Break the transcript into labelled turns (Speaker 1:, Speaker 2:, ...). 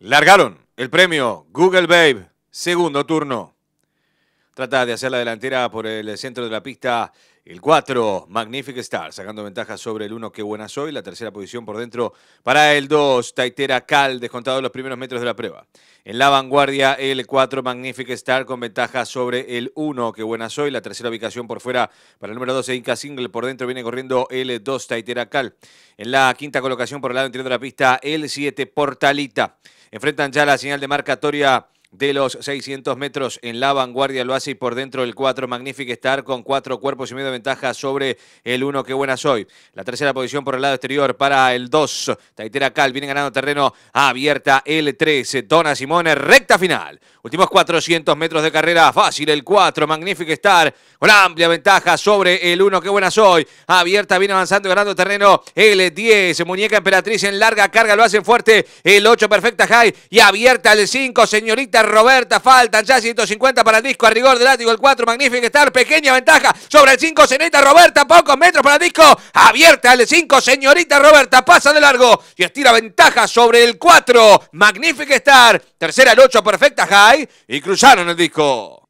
Speaker 1: Largaron el premio Google Babe, segundo turno. Trata de hacer la delantera por el centro de la pista el 4, Magnific Star, sacando ventaja sobre el 1, Que Buena Soy. La tercera posición por dentro para el 2, Taitera Cal, descontado los primeros metros de la prueba. En la vanguardia, el 4, Magnific Star, con ventaja sobre el 1, Que Buena Soy. La tercera ubicación por fuera para el número 12, Inca Single. Por dentro viene corriendo el 2, Taitera Cal. En la quinta colocación por el lado interior de la pista, el 7, Portalita. Enfrentan ya la señal de marcatoria de los 600 metros en la vanguardia. Lo hace y por dentro el 4. Magnífica estar con cuatro cuerpos y medio de ventaja sobre el 1. Qué buena soy. La tercera posición por el lado exterior para el 2. Taitera Cal viene ganando terreno. Abierta el 13 Dona Simone, recta final. Últimos 400 metros de carrera. Fácil el 4. Magnífica estar con amplia ventaja sobre el 1. Qué buena soy. Abierta viene avanzando ganando terreno el 10. Muñeca Emperatriz en larga carga. Lo hace fuerte el 8. Perfecta High. Y abierta el 5. Señorita Roberta. Faltan ya 150 para el disco. A rigor del ático el 4. Magnífico estar. Pequeña ventaja sobre el 5. Ceneta Roberta. Pocos metros para el disco. Abierta el 5. Señorita Roberta. Pasa de largo. Y estira ventaja sobre el 4. Magnífico estar. Tercera el 8. Perfecta High. Y cruzaron el disco.